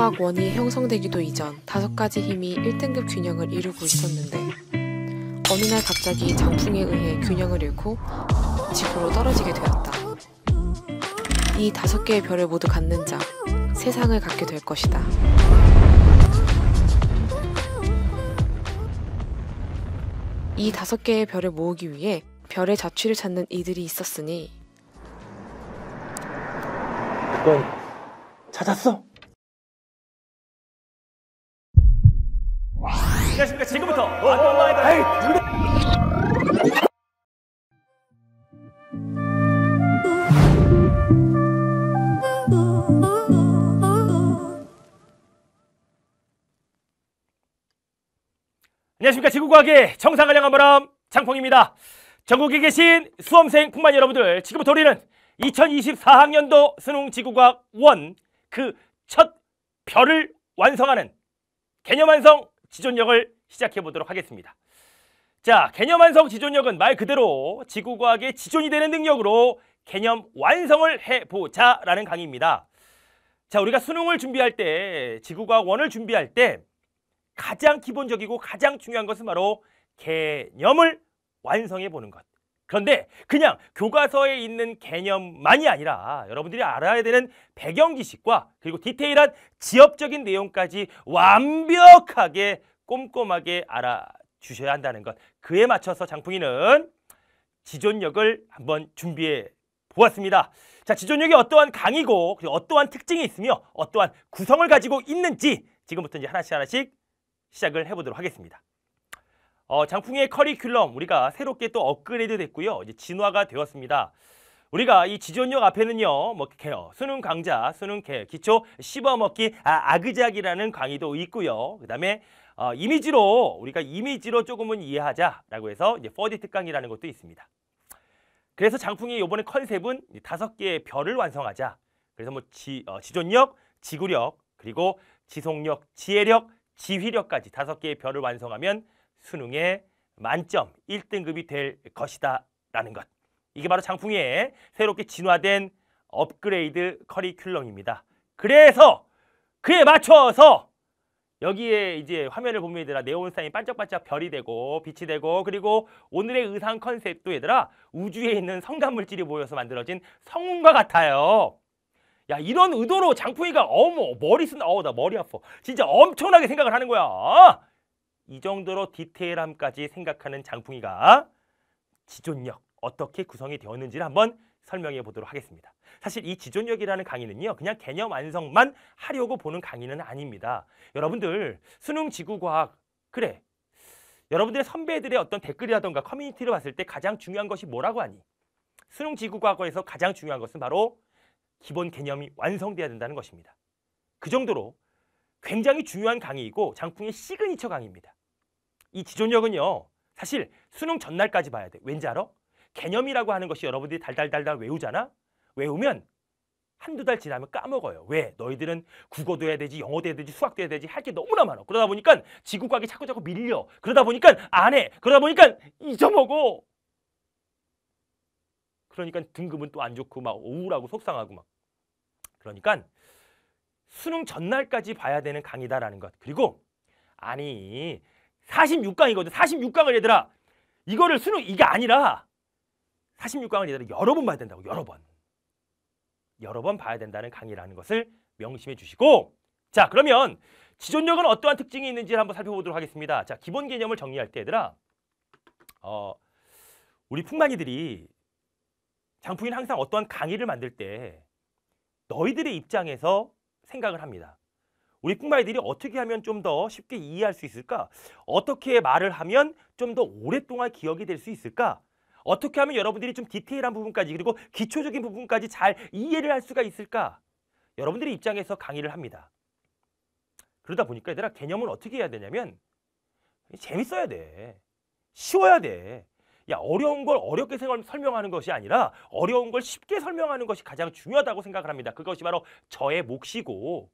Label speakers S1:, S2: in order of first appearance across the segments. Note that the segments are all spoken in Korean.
S1: 호박원이 형성되기도 이전 다섯 가지 힘이 1등급 균형을 이루고 있었는데 어느 날 갑자기 장풍에 의해 균형을 잃고 지구로 떨어지게 되었다. 이 다섯 개의 별을 모두 갖는 자, 세상을 갖게 될 것이다. 이 다섯 개의 별을 모으기 위해 별의 자취를 찾는 이들이 있었으니 그건 찾았어! 안녕하십니까 지금부터 원더 안녕하십니까 지구과학의 정상을 향한 바람 장풍입니다 전국에 계신 수험생 뿐만 여러분들 지금부터 우리는 2024학년도 수능 지구과학 1그첫 별을 완성하는 개념 완성 지존력을 시작해 보도록 하겠습니다. 자, 개념 완성 지존력은 말 그대로 지구과학의 지존이 되는 능력으로 개념 완성을 해보자라는 강의입니다. 자, 우리가 수능을 준비할 때, 지구과학 원을 준비할 때 가장 기본적이고 가장 중요한 것은 바로 개념을 완성해 보는 것. 그런데 그냥 교과서에 있는 개념만이 아니라 여러분들이 알아야 되는 배경 지식과 그리고 디테일한 지역적인 내용까지 완벽하게 꼼꼼하게 알아주셔야 한다는 것. 그에 맞춰서 장풍이는 지존력을 한번 준비해 보았습니다. 자, 지존력이 어떠한 강이고 그리고 어떠한 특징이 있으며 어떠한 구성을 가지고 있는지 지금부터 이제 하나씩 하나씩 시작을 해보도록 하겠습니다. 어, 장풍의 커리큘럼 우리가 새롭게 또 업그레이드 됐고요. 이제 진화가 되었습니다. 우리가 이 지존력 앞에는요, 뭐, 개요, 수능 강좌, 수능 개, 기초, 씹어먹기, 아, 아그작이라는 강의도 있고요. 그 다음에, 어, 이미지로, 우리가 이미지로 조금은 이해하자라고 해서 이제 4D 특강이라는 것도 있습니다. 그래서 장풍이 이번에 컨셉은 다섯 개의 별을 완성하자. 그래서 뭐 지, 어, 지존력, 지구력, 그리고 지속력, 지혜력, 지휘력까지 다섯 개의 별을 완성하면 수능의 만점 1등급이 될 것이다 라는 것. 이게 바로 장풍의 새롭게 진화된 업그레이드 커리큘럼입니다. 그래서 그에 맞춰서 여기에 이제 화면을 보면 얘들아 네온사인 반짝반짝 별이 되고 빛이 되고 그리고 오늘의 의상 컨셉도 얘들아 우주에 있는 성간물질이 모여서 만들어진 성운과 같아요. 야 이런 의도로 장풍이가 어머 머리 쓴 어우 나 머리 아파 진짜 엄청나게 생각을 하는 거야. 이 정도로 디테일함까지 생각하는 장풍이가 지존력 어떻게 구성이 되었는지를 한번 설명해 보도록 하겠습니다. 사실 이 지존력이라는 강의는요. 그냥 개념 완성만 하려고 보는 강의는 아닙니다. 여러분들 수능 지구과학 그래 여러분들의 선배들의 어떤 댓글이라던가 커뮤니티를 봤을 때 가장 중요한 것이 뭐라고 하니? 수능 지구과학에서 가장 중요한 것은 바로 기본 개념이 완성돼야 된다는 것입니다. 그 정도로 굉장히 중요한 강의이고 장풍의 시그니처 강의입니다. 이 지존력은요. 사실 수능 전날까지 봐야 돼. 왠지 알아? 개념이라고 하는 것이 여러분들이 달달달달 외우잖아. 외우면 한두 달 지나면 까먹어요. 왜? 너희들은 국어도 해야 되지, 영어도 해야 되지, 수학도 해야 되지, 할 게 너무나 많아. 그러다 보니까 지구과학이 자꾸 자꾸 밀려. 그러다 보니까 안 해. 그러다 보니까 잊어먹어. 그러니까 등급은 또 안 좋고 막 우울하고 속상하고 막. 그러니까 수능 전날까지 봐야 되는 강의다라는 것. 그리고 아니 46강이거든. 46강을 얘들아 이거를 수능 이게 아니라 46강을 얘들아 여러 번 봐야 된다고 여러 번. 여러 번 봐야 된다는 강의라는 것을 명심해 주시고 자 그러면 지존력은 어떠한 특징이 있는지를 한번 살펴보도록 하겠습니다. 자 기본 개념을 정리할 때 얘들아 어, 우리 풍만이들이 장풍이는 항상 어떠한 강의를 만들 때 너희들의 입장에서 생각을 합니다. 우리 꿈바이들이 어떻게 하면 좀 더 쉽게 이해할 수 있을까? 어떻게 말을 하면 좀 더 오랫동안 기억이 될 수 있을까? 어떻게 하면 여러분들이 좀 디테일한 부분까지 그리고 기초적인 부분까지 잘 이해를 할 수가 있을까? 여러분들의 입장에서 강의를 합니다. 그러다 보니까 얘들아 개념을 어떻게 해야 되냐면 재밌어야 돼. 쉬워야 돼. 야 어려운 걸 어렵게 설명하는 것이 아니라 어려운 걸 쉽게 설명하는 것이 가장 중요하다고 생각을 합니다. 그것이 바로 저의 몫이고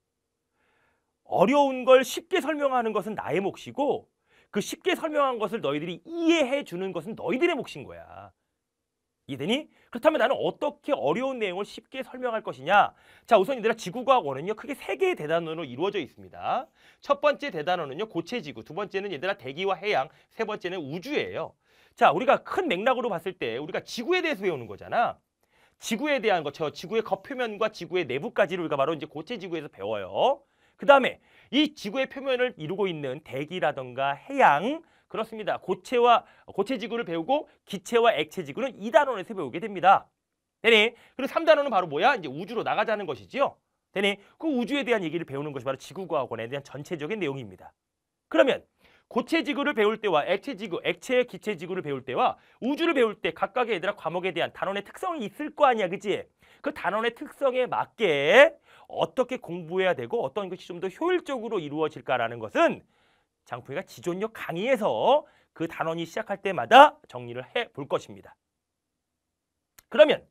S1: 어려운 걸 쉽게 설명하는 것은 나의 몫이고 그 쉽게 설명한 것을 너희들이 이해해 주는 것은 너희들의 몫인 거야. 이해되니? 그렇다면 나는 어떻게 어려운 내용을 쉽게 설명할 것이냐? 자, 우선 얘들아 지구과학 원은요. 크게 세 개의 대단원으로 이루어져 있습니다. 첫 번째 대단원은요. 고체 지구, 두 번째는 얘들아 대기와 해양, 세 번째는 우주예요. 자, 우리가 큰 맥락으로 봤을 때 우리가 지구에 대해서 배우는 거잖아. 지구에 대한 거, 저 지구의 겉표면과 지구의 내부까지를 우리가 바로 이제 고체 지구에서 배워요. 그 다음에 이 지구의 표면을 이루고 있는 대기라던가 해양 그렇습니다. 고체와 고체 지구를 배우고 기체와 액체 지구는 이단원에서 배우게 됩니다. 되니? 그리고 삼단원은 바로 뭐야? 이제 우주로 나가자는 것이지요. 되니? 그 우주에 대한 얘기를 배우는 것이 바로 지구과학원에 대한 전체적인 내용입니다. 그러면 고체 지구를 배울 때와 액체 지구, 액체 기체 지구를 배울 때와 우주를 배울 때 각각의 얘들아 과목에 대한 단원의 특성이 있을 거 아니야, 그지? 그 단원의 특성에 맞게 어떻게 공부해야 되고 어떤 것이 좀 더 효율적으로 이루어질까라는 것은 장풍이가 지존력 강의에서 그 단원이 시작할 때마다 정리를 해 볼 것입니다. 그러면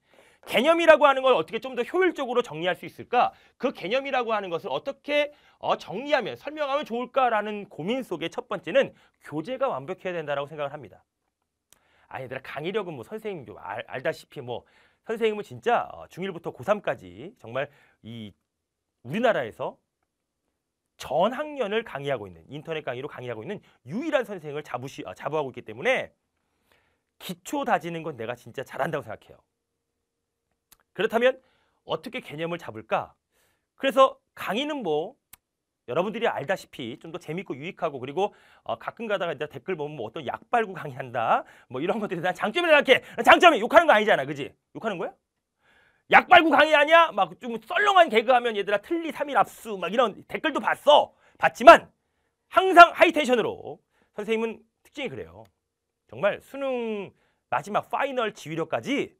S1: 개념이라고 하는 걸 어떻게 좀 더 효율적으로 정리할 수 있을까? 그 개념이라고 하는 것을 어떻게 어, 정리하면 설명하면 좋을까라는 고민 속에 첫 번째는 교재가 완벽해야 된다라고 생각을 합니다. 아니 들아 강의력은 뭐 선생님도 알, 알다시피 뭐 선생님은 진짜 어, 중일부터고삼까지 정말 이 우리나라에서 전 학년을 강의하고 있는 인터넷 강의로 강의하고 있는 유일한 선생을 자부시, 어, 자부하고 있기 때문에 기초 다지는 건 내가 진짜 잘한다고 생각해요. 그렇다면 어떻게 개념을 잡을까? 그래서 강의는 뭐 여러분들이 알다시피 좀 더 재밌고 유익하고 그리고 어, 가끔 가다가 이제 댓글 보면 뭐 어떤 약 발구 강의한다 뭐 이런 것들이 난 장점이 생각해 장점이 욕하는 거 아니잖아 그지 욕하는 거야? 약 발구 강의 아니야? 막좀 썰렁한 개그하면 얘들아 틀리 삼일 압수 막 이런 댓글도 봤어 봤지만 항상 하이텐션으로 선생님은 특징이 그래요 정말 수능 마지막 파이널 지휘력까지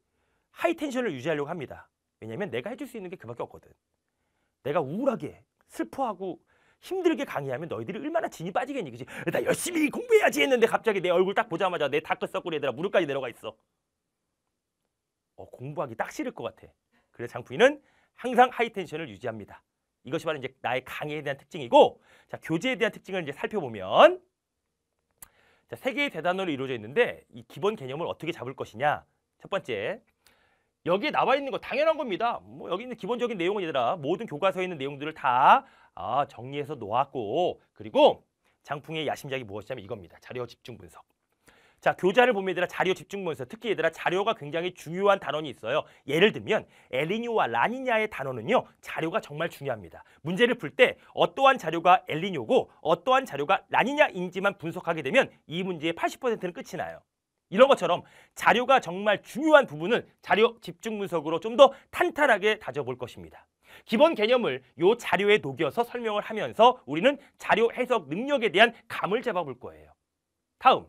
S1: 하이 텐션을 유지하려고 합니다. 왜냐하면 내가 해줄 수 있는 게 그밖에 없거든. 내가 우울하게 슬퍼하고 힘들게 강의하면 너희들이 얼마나 진이 빠지겠니 그지? 나 열심히 공부해야지 했는데 갑자기 내 얼굴 딱 보자마자 내 다크서클 얘들아 무릎까지 내려가 있어. 어, 공부하기 딱 싫을 것 같아. 그래서 장부이는 항상 하이텐션을 유지합니다. 이것이 바로 이제 나의 강의에 대한 특징이고 자 교재에 대한 특징을 이제 살펴보면 자세 개의 대단어로 이루어져 있는데 이 기본 개념을 어떻게 잡을 것이냐 첫 번째 여기에 나와 있는 거 당연한 겁니다. 뭐 여기 있는 기본적인 내용은 얘들아 모든 교과서에 있는 내용들을 다 아, 정리해서 놓았고 그리고 장풍의 야심작이 무엇이냐면 이겁니다. 자료 집중 분석. 자 교자를 보면 얘들아 자료 집중 분석 특히 얘들아 자료가 굉장히 중요한 단원이 있어요. 예를 들면 엘리뇨와 라니냐의 단어는요 자료가 정말 중요합니다. 문제를 풀 때 어떠한 자료가 엘리뇨고 어떠한 자료가 라니냐인지만 분석하게 되면 이 문제의 80%는 끝이 나요. 이런 것처럼 자료가 정말 중요한 부분을 자료 집중 분석으로 좀 더 탄탄하게 다져볼 것입니다. 기본 개념을 이 자료에 녹여서 설명을 하면서 우리는 자료 해석 능력에 대한 감을 잡아볼 거예요. 다음,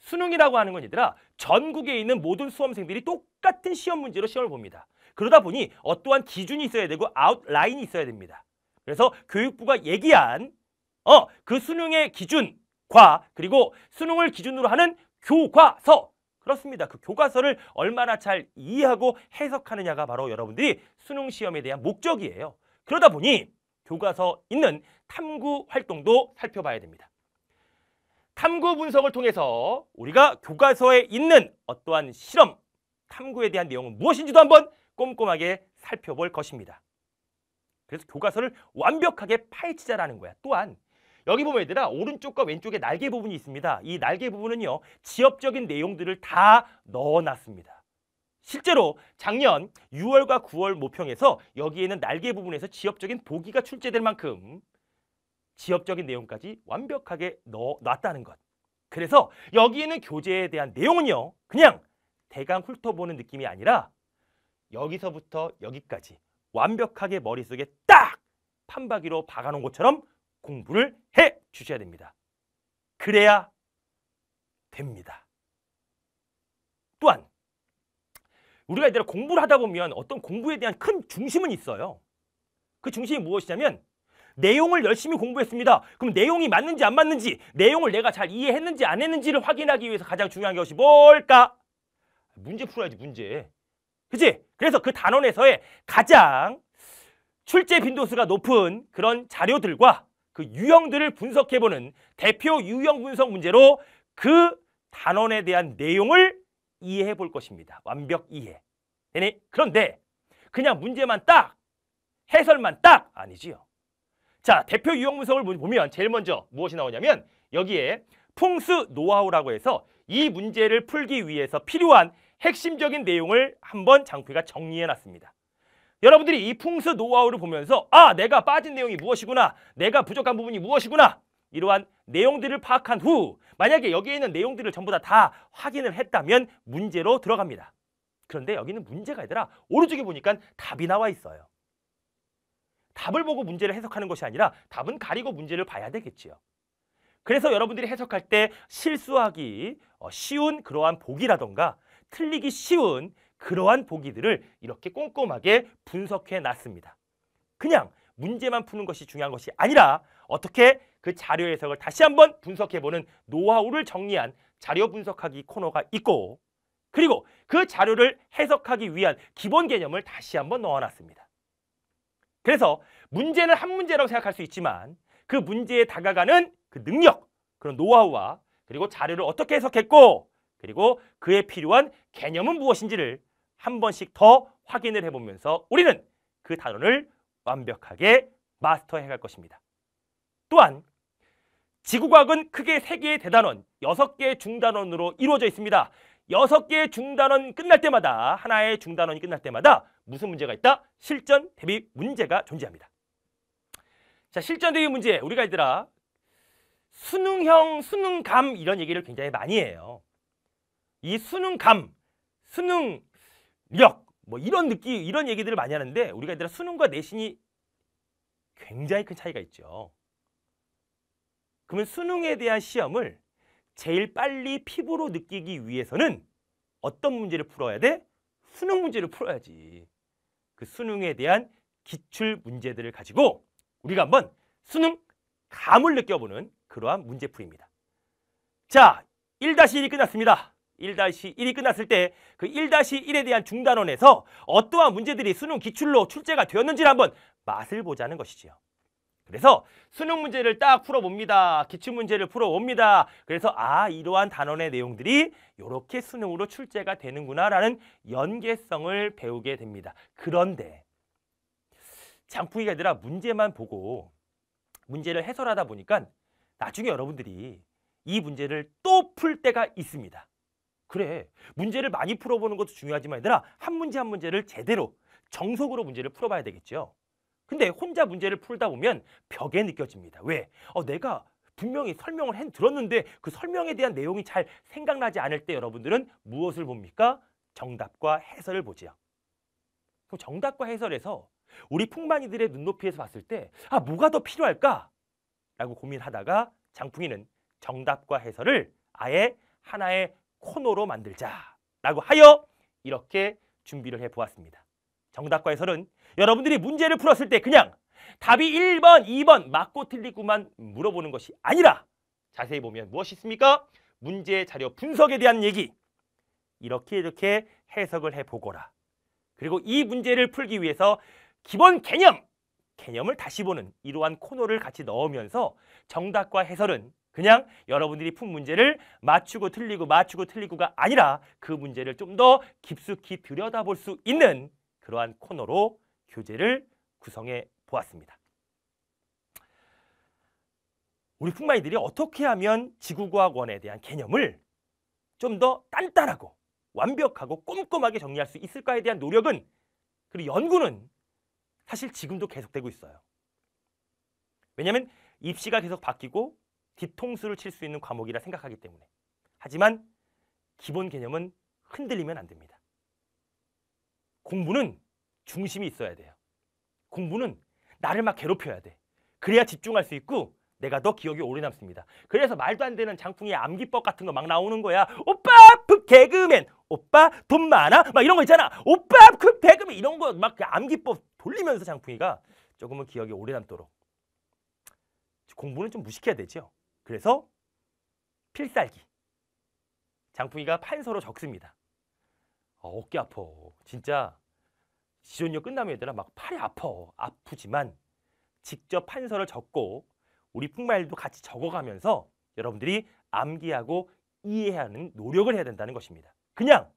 S1: 수능이라고 하는 건 얘들아 전국에 있는 모든 수험생들이 똑같은 시험 문제로 시험을 봅니다. 그러다 보니 어떠한 기준이 있어야 되고 아웃라인이 있어야 됩니다. 그래서 교육부가 얘기한 어, 그 수능의 기준과 그리고 수능을 기준으로 하는 교과서 그렇습니다. 그 교과서를 얼마나 잘 이해하고 해석하느냐가 바로 여러분들이 수능 시험에 대한 목적이에요. 그러다 보니 교과서 있는 탐구 활동도 살펴봐야 됩니다. 탐구 분석을 통해서 우리가 교과서에 있는 어떠한 실험, 탐구에 대한 내용은 무엇인지도 한번 꼼꼼하게 살펴볼 것입니다. 그래서 교과서를 완벽하게 파헤치자라는 거야. 또한 여기 보면 얘들아 오른쪽과 왼쪽에 날개 부분이 있습니다. 이 날개 부분은요. 지엽적인 내용들을 다 넣어놨습니다. 실제로 작년 6월과 9월 모평에서 여기에는 날개 부분에서 지엽적인 보기가 출제될 만큼 지엽적인 내용까지 완벽하게 넣어놨다는 것. 그래서 여기에는 교재에 대한 내용은요. 그냥 대강 훑어보는 느낌이 아니라 여기서부터 여기까지 완벽하게 머릿속에 딱 판박이로 박아놓은 것처럼 공부를 해 주셔야 됩니다. 그래야 됩니다. 또한 우리가 이대로 공부를 하다 보면 어떤 공부에 대한 큰 중심은 있어요. 그 중심이 무엇이냐면 내용을 열심히 공부했습니다. 그럼 내용이 맞는지 안 맞는지 내용을 내가 잘 이해했는지 안 했는지를 확인하기 위해서 가장 중요한 것이 뭘까? 문제 풀어야지 문제. 그치? 그래서 그 단원에서의 가장 출제 빈도수가 높은 그런 자료들과 그 유형들을 분석해보는 대표 유형 분석 문제로 그 단원에 대한 내용을 이해해 볼 것입니다. 완벽 이해. 되 그런데 그냥 문제만 딱, 해설만 딱 아니지요. 자, 대표 유형 분석을 보면 제일 먼저 무엇이 나오냐면 여기에 풍수 노하우라고 해서 이 문제를 풀기 위해서 필요한 핵심적인 내용을 한번 장표가 정리해 놨습니다. 여러분들이 이풍수 노하우를 보면서 아 내가 빠진 내용이 무엇이구나 내가 부족한 부분이 무엇이구나 이러한 내용들을 파악한 후 만약에 여기에 있는 내용들을 전부 다, 다 확인을 했다면 문제로 들어갑니다. 그런데 여기는 문제가 아니라 오른쪽에 보니까 답이 나와 있어요. 답을 보고 문제를 해석하는 것이 아니라 답은 가리고 문제를 봐야 되겠지요. 그래서 여러분들이 해석할 때 실수하기 어, 쉬운 그러한 보기라던가 틀리기 쉬운 그러한 보기들을 이렇게 꼼꼼하게 분석해 놨습니다. 그냥 문제만 푸는 것이 중요한 것이 아니라 어떻게 그 자료 해석을 다시 한번 분석해보는 노하우를 정리한 자료 분석하기 코너가 있고 그리고 그 자료를 해석하기 위한 기본 개념을 다시 한번 넣어놨습니다. 그래서 문제는 한 문제라고 생각할 수 있지만 그 문제에 다가가는 그 능력, 그런 노하우와 그리고 자료를 어떻게 해석했고 그리고 그에 필요한 개념은 무엇인지를 한 번씩 더 확인을 해보면서 우리는 그단원을 완벽하게 마스터해 갈 것입니다. 또한 지구과학은 크게 세개의 대단원, 여섯 개의 중단원으로 이루어져 있습니다. 여섯 개의 중단원 끝날 때마다 하나의 중단원이 끝날 때마다 무슨 문제가 있다? 실전 대비 문제가 존재합니다. 자, 실전 대비 문제 우리가 얘들아 수능형, 수능감 이런 얘기를 굉장히 많이 해요. 이 수능감, 수능 력, 뭐 이런 느낌, 이런 얘기들을 많이 하는데 우리가 얘들아 수능과 내신이 굉장히 큰 차이가 있죠. 그러면 수능에 대한 시험을 제일 빨리 피부로 느끼기 위해서는 어떤 문제를 풀어야 돼? 수능 문제를 풀어야지. 그 수능에 대한 기출 문제들을 가지고 우리가 한번 수능 감을 느껴보는 그러한 문제풀입니다 자, 1-1이 끝났습니다. 1-1이 끝났을 때 그 1-1에 대한 중단원에서 어떠한 문제들이 수능 기출로 출제가 되었는지를 한번 맛을 보자는 것이지요. 그래서 수능 문제를 딱 풀어봅니다. 기출 문제를 풀어봅니다. 그래서 아 이러한 단원의 내용들이 이렇게 수능으로 출제가 되는구나라는 연계성을 배우게 됩니다. 그런데 장풍이가 아니라 문제만 보고 문제를 해설하다 보니까 나중에 여러분들이 이 문제를 또 풀 때가 있습니다. 그래. 문제를 많이 풀어보는 것도 중요하지만 얘들아 한 문제 한 문제를 제대로 정석으로 문제를 풀어봐야 되겠죠. 근데 혼자 문제를 풀다 보면 벽에 느껴집니다. 왜? 어, 내가 분명히 설명을 해 들었는데 그 설명에 대한 내용이 잘 생각나지 않을 때 여러분들은 무엇을 봅니까? 정답과 해설을 보지요. 그럼 정답과 해설에서 우리 풍만이들의 눈높이에서 봤을 때 아, 뭐가 더 필요할까? 라고 고민하다가 장풍이는 정답과 해설을 아예 하나의 코너로 만들자라고 하여 이렇게 준비를 해보았습니다. 정답과해 설은 여러분들이 문제를 풀었을 때 그냥 답이 1번, 2번 맞고 틀리고만 물어보는 것이 아니라 자세히 보면 무엇이 있습니까? 문제 자료 분석에 대한 얘기 이렇게 이렇게 해석을 해보거라. 그리고 이 문제를 풀기 위해서 기본 개념, 개념을 다시 보는 이러한 코너를 같이 넣으면서 정답과 해설은 그냥 여러분들이 푼 문제를 맞추고 틀리고 맞추고 틀리고가 아니라 그 문제를 좀 더 깊숙이 들여다볼 수 있는 그러한 코너로 교재를 구성해 보았습니다. 우리 쿵마이들이 어떻게 하면 지구과학 원에 대한 개념을 좀 더 단단하고 완벽하고 꼼꼼하게 정리할 수 있을까에 대한 노력은 그리고 연구는 사실 지금도 계속되고 있어요. 왜냐하면 입시가 계속 바뀌고 뒤통수를 칠 수 있는 과목이라 생각하기 때문에 하지만 기본 개념은 흔들리면 안 됩니다. 공부는 중심이 있어야 돼요. 공부는 나를 막 괴롭혀야 돼. 그래야 집중할 수 있고 내가 더 기억이 오래 남습니다. 그래서 말도 안 되는 장풍이 암기법 같은 거 막 나오는 거야. 오빠 그 개그맨, 오빠 돈 많아? 막 이런 거 있잖아. 오빠 그 개그맨 이런 거막 그 암기법 돌리면서 장풍이가 조금은 기억이 오래 남도록 공부는 좀 무식해야 되죠. 그래서 필살기. 장풍이가 판서로 적습니다. 어, 어깨 아파. 진짜 지존력 끝나면 얘들아 막 팔이 아파. 아프지만 직접 판서를 적고 우리 풍말도 같이 적어가면서 여러분들이 암기하고 이해하는 노력을 해야 된다는 것입니다. 그냥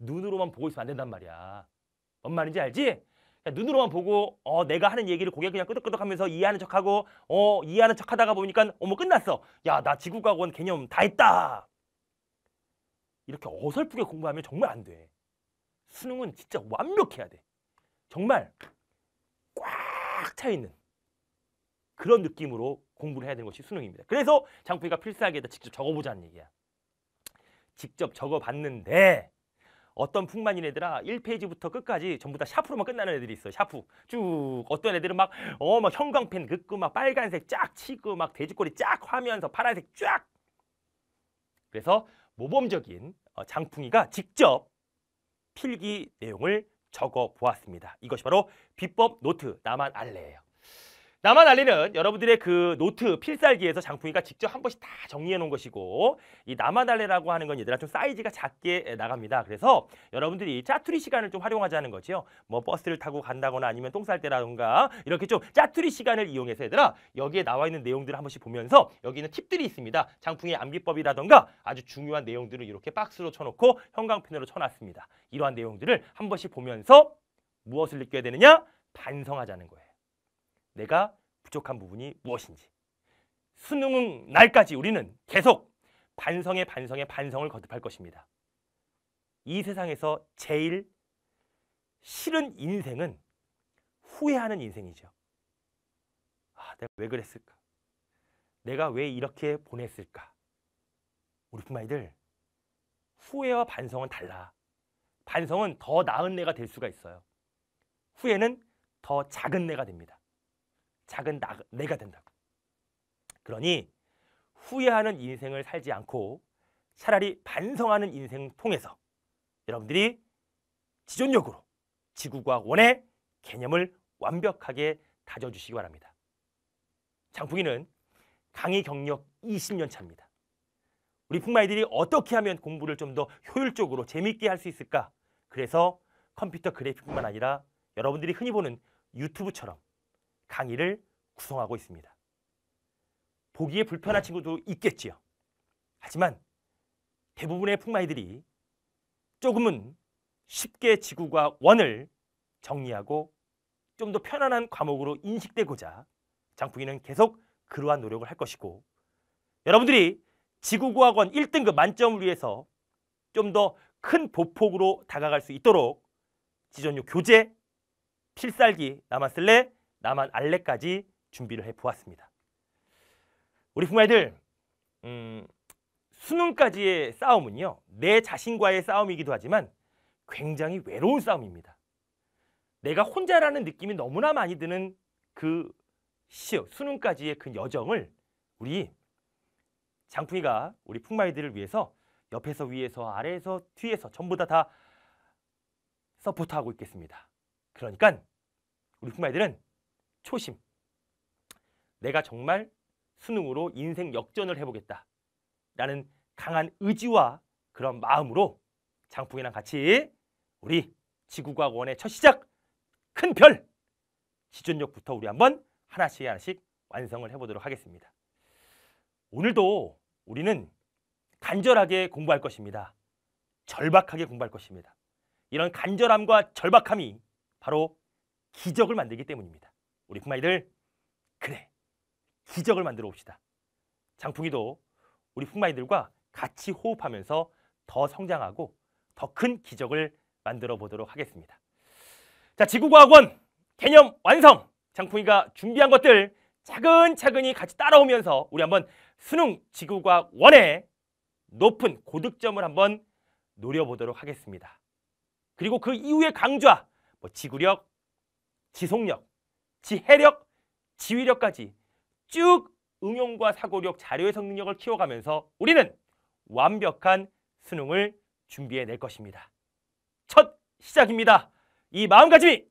S1: 눈으로만 보고 있으면 안 된단 말이야. 뭔 말인지 알지? 눈으로만 보고 어 내가 하는 얘기를 고개 그냥 끄덕끄덕하면서 이해하는 척하고 어 이해하는 척하다가 보니까 어머 끝났어. 야 나 지구과학원 개념 다 했다. 이렇게 어설프게 공부하면 정말 안 돼. 수능은 진짜 완벽해야 돼. 정말 꽉 차 있는 그런 느낌으로 공부를 해야 되는 것이 수능입니다. 그래서 장부이가 필사하게 직접 적어보자는 얘기야. 직접 적어봤는데 어떤 풍만인 애들아 1페이지부터 끝까지 전부 다 샤프로만 끝나는 애들이 있어요. 샤프. 쭉 어떤 애들은 막 어막 어, 형광펜 긋고 막 빨간색 쫙 치고 막 돼지꼬리 쫙 하면서 파란색 쫙. 그래서 모범적인 어, 장풍이가 직접 필기 내용을 적어 보았습니다. 이것이 바로 비법 노트 나만 알레예요. 나만 알리는 여러분들의 그 노트 필살기에서 장풍이가 직접 한 번씩 다 정리해 놓은 것이고 이 나만 알리라고 하는 건 얘들아 좀 사이즈가 작게 나갑니다. 그래서 여러분들이 짜투리 시간을 좀 활용하자는 거죠뭐 버스를 타고 간다거나 아니면 똥쌀 때라던가 이렇게 좀 짜투리 시간을 이용해서 얘들아 여기에 나와 있는 내용들을 한 번씩 보면서 여기는 팁들이 있습니다. 장풍의 암기법이라던가 아주 중요한 내용들을 이렇게 박스로 쳐놓고 형광펜으로 쳐놨습니다. 이러한 내용들을 한 번씩 보면서 무엇을 느껴야 되느냐? 반성하자는 거예요. 내가 부족한 부분이 무엇인지. 수능 날까지 우리는 계속 반성의 반성의 반성을 거듭할 것입니다. 이 세상에서 제일 싫은 인생은 후회하는 인생이죠. 아, 내가 왜 그랬을까? 내가 왜 이렇게 보냈을까? 우리 부모님들 후회와 반성은 달라. 반성은 더 나은 내가 될 수가 있어요. 후회는 더 작은 내가 됩니다. 작은 나, 내가 된다고. 그러니 후회하는 인생을 살지 않고 차라리 반성하는 인생을 통해서 여러분들이 지존력으로 지구과학원의 개념을 완벽하게 다져주시기 바랍니다. 장풍이는 강의 경력 20년 차입니다. 우리 풍마이들이 어떻게 하면 공부를 좀 더 효율적으로 재미있게 할 수 있을까? 그래서 컴퓨터 그래픽뿐만 아니라 여러분들이 흔히 보는 유튜브처럼 강의를 구성하고 있습니다. 보기에 불편한 네. 친구도 있겠지요. 하지만 대부분의 풍마이들이 조금은 쉽게 지구과 원을 정리하고 좀 더 편안한 과목으로 인식되고자 장풍이는 계속 그러한 노력을 할 것이고 여러분들이 지구과학원 1등급 만점을 위해서 좀 더 큰 보폭으로 다가갈 수 있도록 지존류 교재, 필살기, 남았을래 나만 알레까지 준비를 해보았습니다. 우리 부모들 음, 수능까지의 싸움은요. 내 자신과의 싸움이기도 하지만 굉장히 외로운 싸움입니다. 내가 혼자라는 느낌이 너무나 많이 드는 그 시험, 수능까지의 그 여정을 우리 장풍이가 우리 풍마이들을 위해서 옆에서 위에서 아래에서 뒤에서 전부 다 다 서포트하고 있겠습니다. 그러니까 우리 풍마이들은 초심. 내가 정말 수능으로 인생 역전을 해보겠다. 라는 강한 의지와 그런 마음으로 장풍이랑 같이 우리 지구과학원의 첫 시작 큰별 지존력부터 우리 한번 하나씩 하나씩 완성을 해보도록 하겠습니다. 오늘도 우리는 간절하게 공부할 것입니다. 절박하게 공부할 것입니다. 이런 간절함과 절박함이 바로 기적을 만들기 때문입니다. 우리 풍마이들 그래 기적을 만들어 봅시다. 장풍이도 우리 풍마이들과 같이 호흡하면서 더 성장하고 더 큰 기적을 만들어 보도록 하겠습니다. 자, 지구과학원 개념 완성! 장풍이가 준비한 것들 차근차근히 같이 따라오면서 우리 한번 수능 지구과학원의 높은 고득점을 한번 노려보도록 하겠습니다. 그리고 그 이후의 강좌, 뭐 지구력, 지속력, 지혜력, 지휘력까지 쭉 응용과 사고력, 자료의 성능력을 키워가면서 우리는 완벽한 수능을 준비해낼 것입니다. 첫 시작입니다. 이 마음가짐이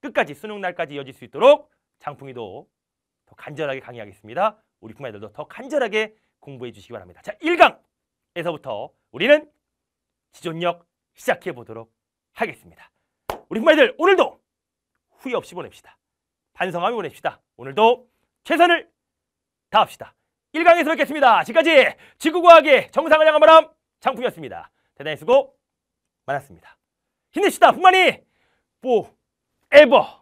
S1: 끝까지 수능 날까지 이어질 수 있도록 장풍이도 더 간절하게 강의하겠습니다. 우리 부모님들도 더 간절하게 공부해 주시기 바랍니다. 자, 1강에서부터 우리는 지존력 시작해 보도록 하겠습니다. 우리 부모님들 오늘도 후회 없이 보냅시다. 반성하며 보냅시다. 오늘도 최선을 다합시다. 1강에서 뵙겠습니다. 지금까지 지구과학의 정상을 향한 바람 장풍이었습니다. 대단히 수고 많았습니다. 힘내시다. 분만이 포에버